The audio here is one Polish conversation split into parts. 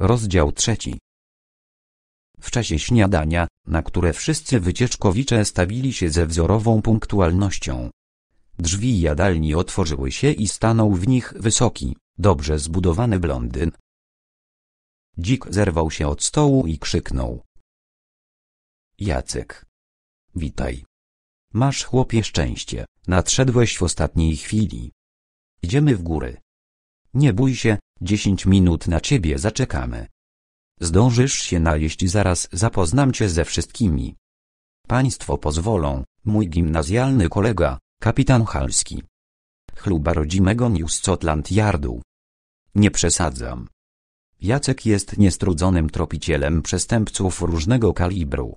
Rozdział trzeci. W czasie śniadania, na które wszyscy wycieczkowicze stawili się ze wzorową punktualnością. Drzwi jadalni otworzyły się i stanął w nich wysoki, dobrze zbudowany blondyn. Dzik zerwał się od stołu i krzyknął. Jacek. Witaj. Masz chłopie szczęście, nadszedłeś w ostatniej chwili. Idziemy w góry. Nie bój się, dziesięć minut na ciebie zaczekamy. Zdążysz się najeść zaraz zapoznam cię ze wszystkimi. Państwo pozwolą, mój gimnazjalny kolega, kapitan Halski. Chluba rodzimego New Scotland Yardu. Nie przesadzam. Jacek jest niestrudzonym tropicielem przestępców różnego kalibru.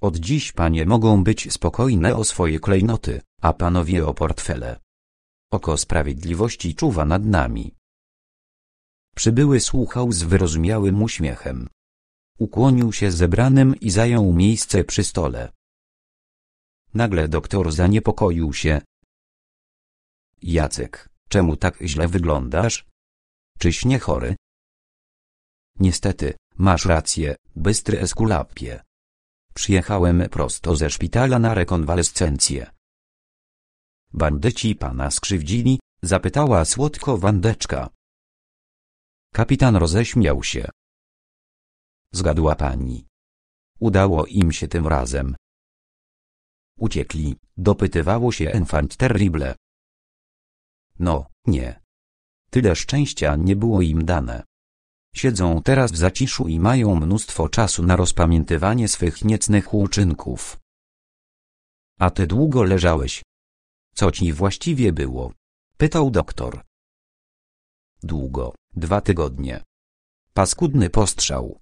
Od dziś panie mogą być spokojne o swoje klejnoty, a panowie o portfele. Oko sprawiedliwości czuwa nad nami. Przybyły słuchał z wyrozumiałym uśmiechem. Ukłonił się zebranym i zajął miejsce przy stole. Nagle doktor zaniepokoił się. Jacek, czemu tak źle wyglądasz? Czyś nie chory? Niestety, masz rację, bystry eskulapie. Przyjechałem prosto ze szpitala na rekonwalescencję. Bandyci pana skrzywdzili, zapytała słodko Wandeczka. Kapitan roześmiał się. Zgadła pani. Udało im się tym razem. Uciekli, dopytywało się Enfant Terrible. No, nie. Tyle szczęścia nie było im dane. Siedzą teraz w zaciszu i mają mnóstwo czasu na rozpamiętywanie swych niecnych uczynków. A ty długo leżałeś. Co ci właściwie było? Pytał doktor. Długo. Dwa tygodnie. Paskudny postrzał.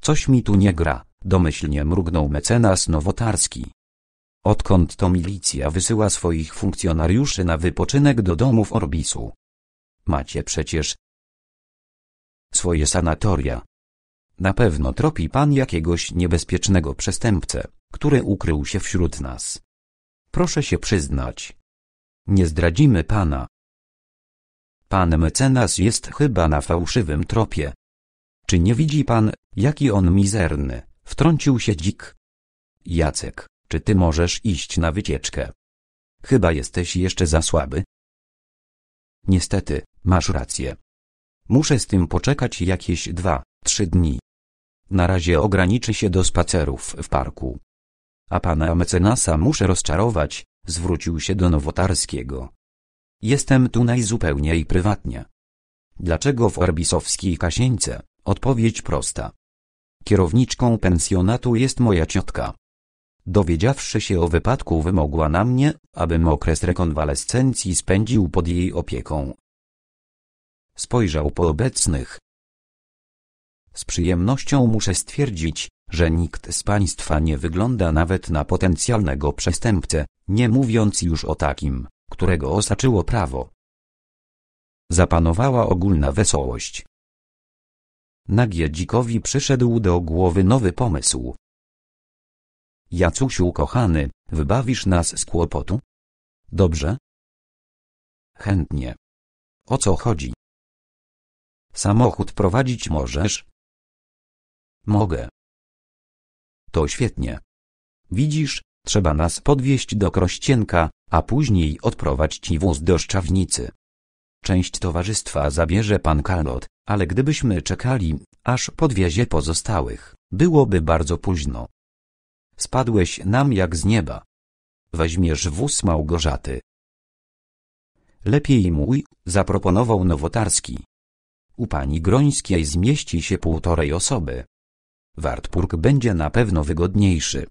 Coś mi tu nie gra, domyślnie mrugnął mecenas nowotarski. Odkąd to milicja wysyła swoich funkcjonariuszy na wypoczynek do domów Orbisu? Macie przecież swoje sanatoria. Na pewno tropi pan jakiegoś niebezpiecznego przestępcę, który ukrył się wśród nas. Proszę się przyznać. Nie zdradzimy pana, Pan mecenas jest chyba na fałszywym tropie. Czy nie widzi pan, jaki on mizerny, wtrącił się dzik. Jacek, czy ty możesz iść na wycieczkę? Chyba jesteś jeszcze za słaby. Niestety, masz rację. Muszę z tym poczekać jakieś dwa, trzy dni. Na razie ograniczy się do spacerów w parku. A pana mecenasa muszę rozczarować, zwrócił się do Nowotarskiego. Jestem tu najzupełniej prywatnie. Dlaczego w Orbisowskiej Kasieńce? Odpowiedź prosta. Kierowniczką pensjonatu jest moja ciotka. Dowiedziawszy się o wypadku wymogła na mnie, abym okres rekonwalescencji spędził pod jej opieką. Spojrzał po obecnych. Z przyjemnością muszę stwierdzić, że nikt z Państwa nie wygląda nawet na potencjalnego przestępcę, nie mówiąc już o takim, którego osaczyło prawo. Zapanowała ogólna wesołość. Nagie dzikowi przyszedł do głowy nowy pomysł. Jacusiu kochany, wybawisz nas z kłopotu? Dobrze? Chętnie. O co chodzi? Samochód prowadzić możesz? Mogę. To świetnie. Widzisz, Trzeba nas podwieźć do Krościenka, a później odprowadzić wóz do Szczawnicy. Część towarzystwa zabierze pan Kalot, ale gdybyśmy czekali, aż podwiezie pozostałych, byłoby bardzo późno. Spadłeś nam jak z nieba. Weźmiesz wóz Małgorzaty. Lepiej mój, zaproponował Nowotarski. U pani Grońskiej zmieści się półtorej osoby. Wartburg będzie na pewno wygodniejszy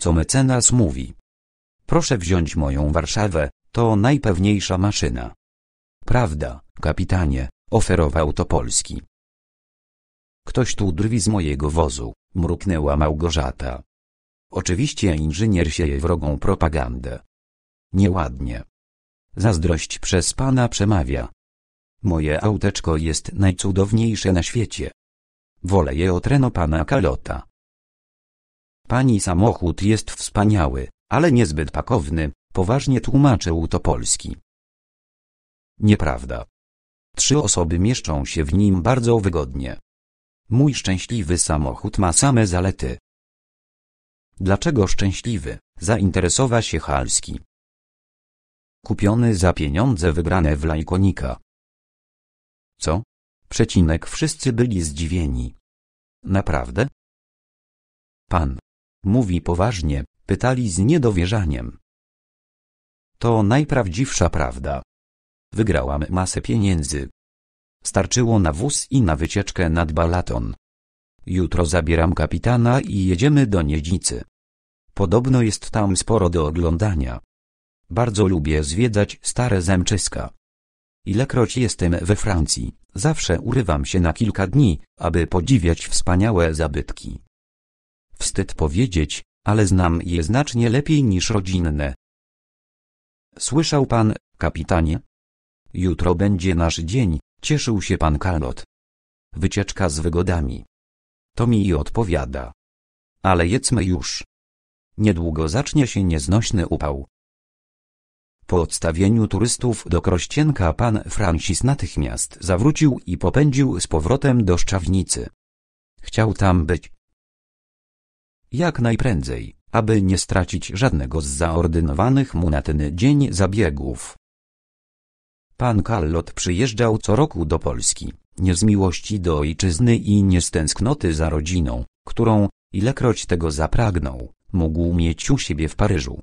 co mecenas mówi. Proszę wziąć moją Warszawę, to najpewniejsza maszyna. Prawda, kapitanie, oferował to Polski. Ktoś tu drwi z mojego wozu, mruknęła Małgorzata. Oczywiście inżynier sieje wrogą propagandę. Nieładnie. Zazdrość przez pana przemawia. Moje auteczko jest najcudowniejsze na świecie. Wolę je od pana Kalota. Pani samochód jest wspaniały, ale niezbyt pakowny, poważnie tłumaczył to Polski. Nieprawda. Trzy osoby mieszczą się w nim bardzo wygodnie. Mój szczęśliwy samochód ma same zalety. Dlaczego szczęśliwy? Zainteresowa się Halski. Kupiony za pieniądze wygrane w lajkonika. Co? Przecinek wszyscy byli zdziwieni. Naprawdę? Pan mówi poważnie, pytali z niedowierzaniem. To najprawdziwsza prawda. Wygrałam masę pieniędzy. Starczyło na wóz i na wycieczkę nad Balaton. Jutro zabieram kapitana i jedziemy do Niedzicy. Podobno jest tam sporo do oglądania. Bardzo lubię zwiedzać stare zemczyska. Ilekroć jestem we Francji, zawsze urywam się na kilka dni, aby podziwiać wspaniałe zabytki. Wstyd powiedzieć, ale znam je znacznie lepiej niż rodzinne. Słyszał pan, kapitanie? Jutro będzie nasz dzień, cieszył się pan Kalot. Wycieczka z wygodami. To mi i odpowiada. Ale jedzmy już. Niedługo zacznie się nieznośny upał. Po odstawieniu turystów do Krościenka pan Francis natychmiast zawrócił i popędził z powrotem do Szczawnicy. Chciał tam być jak najprędzej, aby nie stracić żadnego z zaordynowanych mu na ten dzień zabiegów. Pan Kallot przyjeżdżał co roku do Polski, nie z miłości do ojczyzny i nie z tęsknoty za rodziną, którą, ilekroć tego zapragnął, mógł mieć u siebie w Paryżu.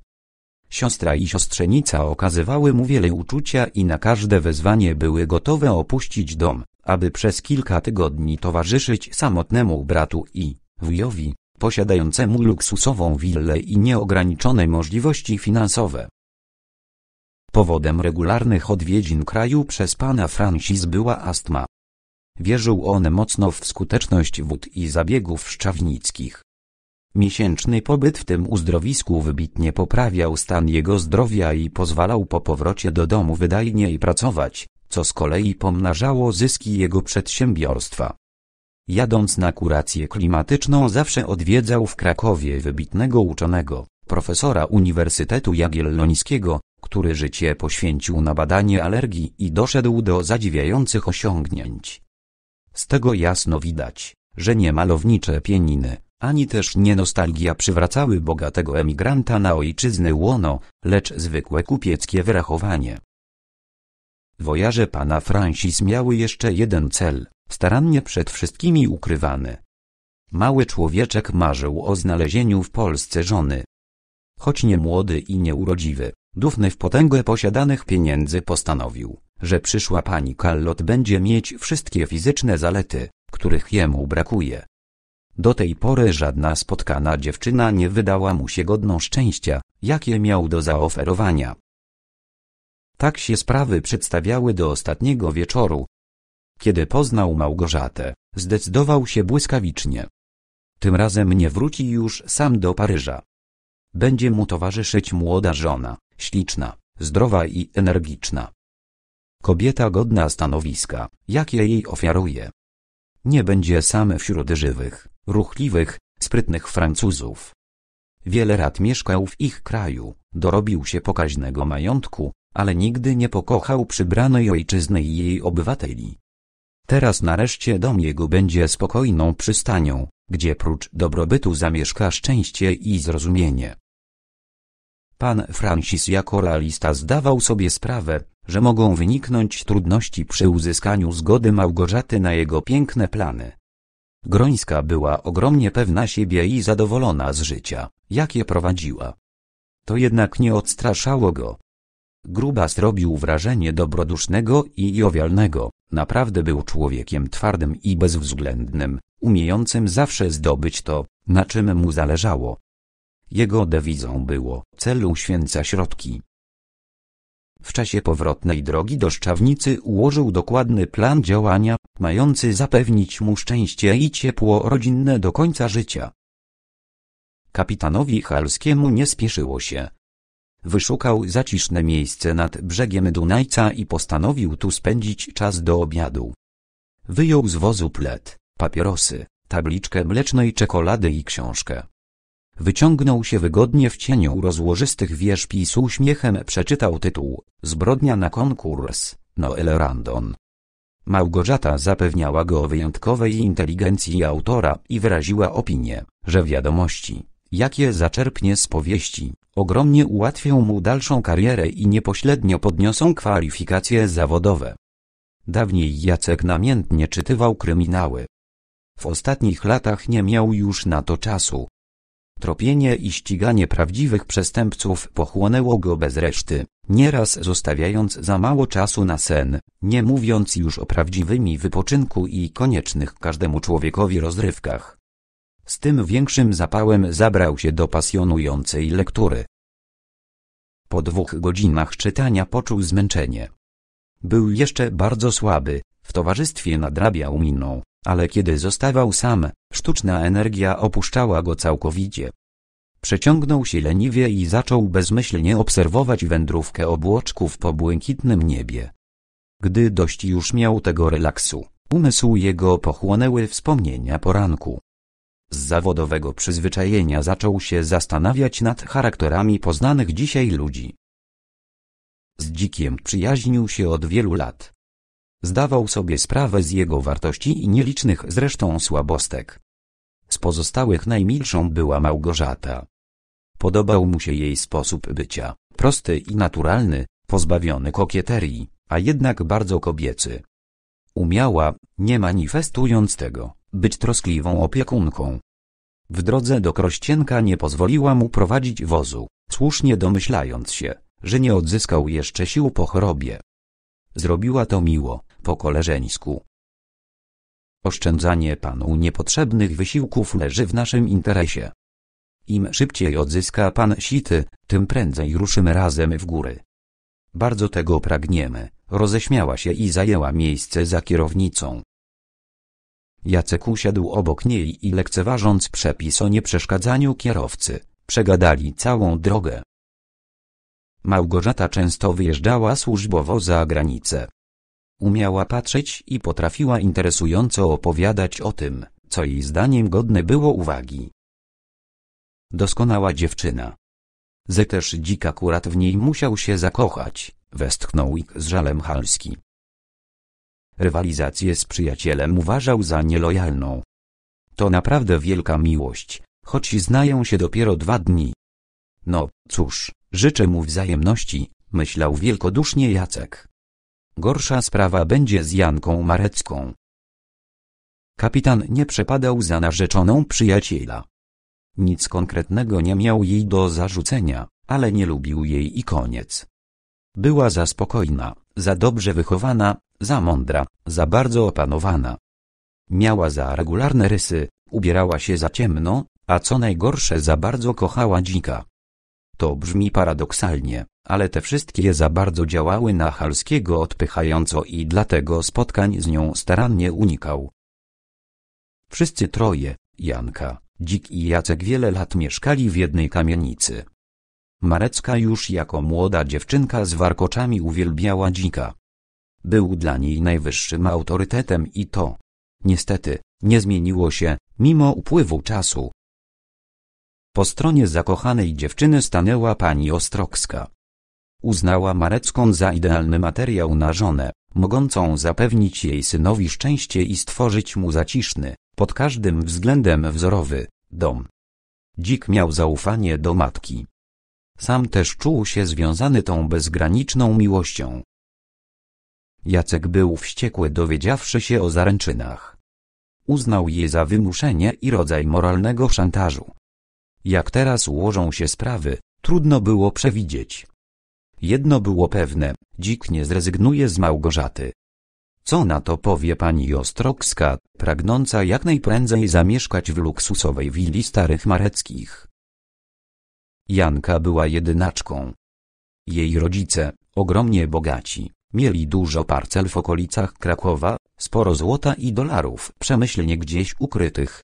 Siostra i siostrzenica okazywały mu wiele uczucia i na każde wezwanie były gotowe opuścić dom, aby przez kilka tygodni towarzyszyć samotnemu bratu i wujowi posiadającemu luksusową willę i nieograniczone możliwości finansowe. Powodem regularnych odwiedzin kraju przez pana Francis była astma. Wierzył on mocno w skuteczność wód i zabiegów szczawnickich. Miesięczny pobyt w tym uzdrowisku wybitnie poprawiał stan jego zdrowia i pozwalał po powrocie do domu wydajniej pracować, co z kolei pomnażało zyski jego przedsiębiorstwa. Jadąc na kurację klimatyczną zawsze odwiedzał w Krakowie wybitnego uczonego, profesora Uniwersytetu Jagiellońskiego, który życie poświęcił na badanie alergii i doszedł do zadziwiających osiągnięć. Z tego jasno widać, że nie malownicze pieniny, ani też nie nostalgia przywracały bogatego emigranta na ojczyzny łono, lecz zwykłe kupieckie wyrachowanie. Wojaże pana Francis miały jeszcze jeden cel starannie przed wszystkimi ukrywany. Mały człowieczek marzył o znalezieniu w Polsce żony. Choć nie młody i nieurodziwy, dufny w potęgę posiadanych pieniędzy postanowił, że przyszła pani Kallot będzie mieć wszystkie fizyczne zalety, których jemu brakuje. Do tej pory żadna spotkana dziewczyna nie wydała mu się godną szczęścia, jakie miał do zaoferowania. Tak się sprawy przedstawiały do ostatniego wieczoru, kiedy poznał Małgorzatę, zdecydował się błyskawicznie. Tym razem nie wróci już sam do Paryża. Będzie mu towarzyszyć młoda żona, śliczna, zdrowa i energiczna. Kobieta godna stanowiska, jakie jej ofiaruje. Nie będzie sam wśród żywych, ruchliwych, sprytnych Francuzów. Wiele lat mieszkał w ich kraju, dorobił się pokaźnego majątku, ale nigdy nie pokochał przybranej ojczyzny i jej obywateli. Teraz nareszcie dom jego będzie spokojną przystanią, gdzie prócz dobrobytu zamieszka szczęście i zrozumienie. Pan Francis jako realista zdawał sobie sprawę, że mogą wyniknąć trudności przy uzyskaniu zgody Małgorzaty na jego piękne plany. Grońska była ogromnie pewna siebie i zadowolona z życia, jakie prowadziła. To jednak nie odstraszało go, Grubas robił wrażenie dobrodusznego i jowialnego, naprawdę był człowiekiem twardym i bezwzględnym, umiejącym zawsze zdobyć to, na czym mu zależało. Jego dewizą było celu święca środki. W czasie powrotnej drogi do Szczawnicy ułożył dokładny plan działania, mający zapewnić mu szczęście i ciepło rodzinne do końca życia. Kapitanowi Halskiemu nie spieszyło się Wyszukał zaciszne miejsce nad brzegiem Dunajca i postanowił tu spędzić czas do obiadu. Wyjął z wozu plet, papierosy, tabliczkę mlecznej czekolady i książkę. Wyciągnął się wygodnie w cieniu rozłożystych wierzb i z uśmiechem przeczytał tytuł Zbrodnia na konkurs, Noel Randon. Małgorzata zapewniała go o wyjątkowej inteligencji autora i wyraziła opinię, że wiadomości, jakie zaczerpnie z powieści, ogromnie ułatwią mu dalszą karierę i niepośrednio podniosą kwalifikacje zawodowe. Dawniej Jacek namiętnie czytywał kryminały. W ostatnich latach nie miał już na to czasu. Tropienie i ściganie prawdziwych przestępców pochłonęło go bez reszty, nieraz zostawiając za mało czasu na sen, nie mówiąc już o prawdziwym wypoczynku i koniecznych każdemu człowiekowi rozrywkach. Z tym większym zapałem zabrał się do pasjonującej lektury. Po dwóch godzinach czytania poczuł zmęczenie. Był jeszcze bardzo słaby, w towarzystwie nadrabiał miną, ale kiedy zostawał sam, sztuczna energia opuszczała go całkowicie. Przeciągnął się leniwie i zaczął bezmyślnie obserwować wędrówkę obłoczków po błękitnym niebie. Gdy dość już miał tego relaksu, umysł jego pochłonęły wspomnienia poranku. Z zawodowego przyzwyczajenia zaczął się zastanawiać nad charakterami poznanych dzisiaj ludzi. Z dzikiem przyjaźnił się od wielu lat. Zdawał sobie sprawę z jego wartości i nielicznych zresztą słabostek. Z pozostałych najmilszą była Małgorzata. Podobał mu się jej sposób bycia, prosty i naturalny, pozbawiony kokieterii, a jednak bardzo kobiecy. Umiała, nie manifestując tego, być troskliwą opiekunką. W drodze do Krościenka nie pozwoliła mu prowadzić wozu, słusznie domyślając się, że nie odzyskał jeszcze sił po chorobie. Zrobiła to miło, po koleżeńsku. Oszczędzanie panu niepotrzebnych wysiłków leży w naszym interesie. Im szybciej odzyska pan sity, tym prędzej ruszymy razem w góry. Bardzo tego pragniemy, roześmiała się i zajęła miejsce za kierownicą. Jacek usiadł obok niej i lekceważąc przepis o nieprzeszkadzaniu kierowcy, przegadali całą drogę. Małgorzata często wyjeżdżała służbowo za granicę. Umiała patrzeć i potrafiła interesująco opowiadać o tym, co jej zdaniem godne było uwagi. Doskonała dziewczyna. Zeterz dzik akurat w niej musiał się zakochać, westchnął ich z żalem Halski. Rywalizację z przyjacielem uważał za nielojalną. To naprawdę wielka miłość, choć znają się dopiero dwa dni. No, cóż, życzę mu wzajemności, myślał wielkodusznie Jacek. Gorsza sprawa będzie z Janką Marecką. Kapitan nie przepadał za narzeczoną przyjaciela. Nic konkretnego nie miał jej do zarzucenia, ale nie lubił jej i koniec. Była za spokojna, za dobrze wychowana, za mądra, za bardzo opanowana. Miała za regularne rysy, ubierała się za ciemno, a co najgorsze za bardzo kochała dzika. To brzmi paradoksalnie, ale te wszystkie za bardzo działały na Halskiego odpychająco i dlatego spotkań z nią starannie unikał. Wszyscy troje, Janka, Dzik i Jacek wiele lat mieszkali w jednej kamienicy. Marecka już jako młoda dziewczynka z warkoczami uwielbiała dzika. Był dla niej najwyższym autorytetem i to, niestety, nie zmieniło się, mimo upływu czasu. Po stronie zakochanej dziewczyny stanęła pani Ostrokska. Uznała Marecką za idealny materiał na żonę, mogącą zapewnić jej synowi szczęście i stworzyć mu zaciszny, pod każdym względem wzorowy, dom. Dzik miał zaufanie do matki. Sam też czuł się związany tą bezgraniczną miłością. Jacek był wściekły dowiedziawszy się o zaręczynach. Uznał je za wymuszenie i rodzaj moralnego szantażu. Jak teraz ułożą się sprawy, trudno było przewidzieć. Jedno było pewne, dzik nie zrezygnuje z Małgorzaty. Co na to powie pani Ostrocka, pragnąca jak najprędzej zamieszkać w luksusowej willi starych Mareckich? Janka była jedynaczką. Jej rodzice, ogromnie bogaci, Mieli dużo parcel w okolicach Krakowa, sporo złota i dolarów przemyślnie gdzieś ukrytych.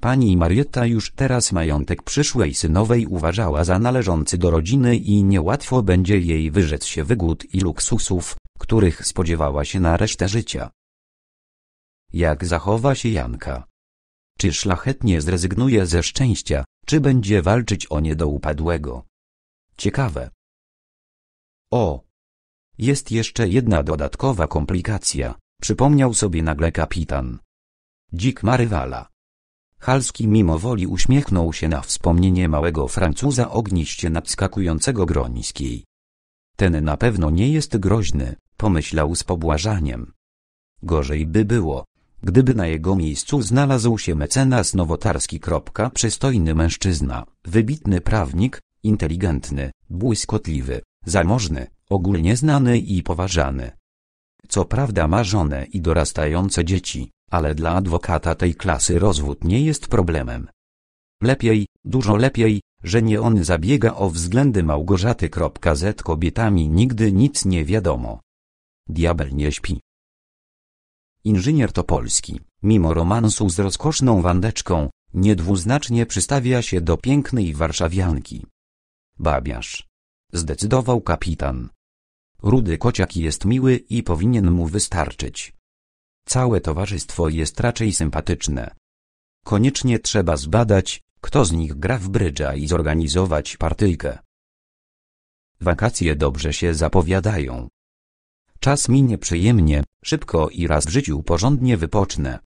Pani Marietta już teraz majątek przyszłej synowej uważała za należący do rodziny i niełatwo będzie jej wyrzec się wygód i luksusów, których spodziewała się na resztę życia. Jak zachowa się Janka? Czy szlachetnie zrezygnuje ze szczęścia, czy będzie walczyć o nie do upadłego? Ciekawe. O, jest jeszcze jedna dodatkowa komplikacja, przypomniał sobie nagle kapitan. Dzik ma rywala. Halski mimowoli uśmiechnął się na wspomnienie małego Francuza ogniście nadskakującego Grońskiej. Ten na pewno nie jest groźny, pomyślał z pobłażaniem. Gorzej by było, gdyby na jego miejscu znalazł się mecenas nowotarski. Przystojny mężczyzna, wybitny prawnik, inteligentny, błyskotliwy, zamożny, ogólnie znany i poważany. Co prawda ma żonę i dorastające dzieci, ale dla adwokata tej klasy rozwód nie jest problemem. Lepiej, dużo lepiej, że nie on zabiega o względy Małgorzaty. Z kobietami nigdy nic nie wiadomo. Diabel nie śpi. Inżynier Topolski, mimo romansu z rozkoszną wandeczką, niedwuznacznie przystawia się do pięknej warszawianki. Babiarz zdecydował kapitan. Rudy kociak jest miły i powinien mu wystarczyć. Całe towarzystwo jest raczej sympatyczne. Koniecznie trzeba zbadać, kto z nich gra w brydża i zorganizować partyjkę. Wakacje dobrze się zapowiadają. Czas minie przyjemnie, szybko i raz w życiu porządnie wypocznę.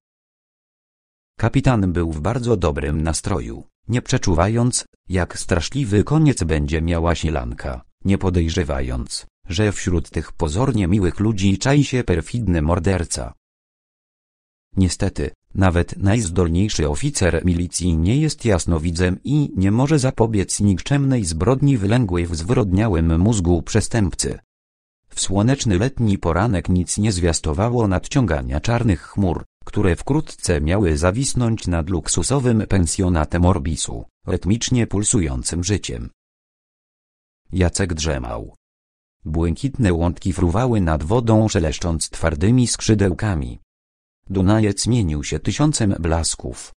Kapitan był w bardzo dobrym nastroju nie przeczuwając, jak straszliwy koniec będzie miała Sielanka, nie podejrzewając, że wśród tych pozornie miłych ludzi czai się perfidny morderca. Niestety, nawet najzdolniejszy oficer milicji nie jest jasnowidzem i nie może zapobiec nikczemnej zbrodni wylęgłej w zwrodniałym mózgu przestępcy. W słoneczny letni poranek nic nie zwiastowało nadciągania czarnych chmur, które wkrótce miały zawisnąć nad luksusowym pensjonatem Orbisu, rytmicznie pulsującym życiem. Jacek drzemał. Błękitne łądki fruwały nad wodą szeleszcząc twardymi skrzydełkami. Dunajec zmienił się tysiącem blasków.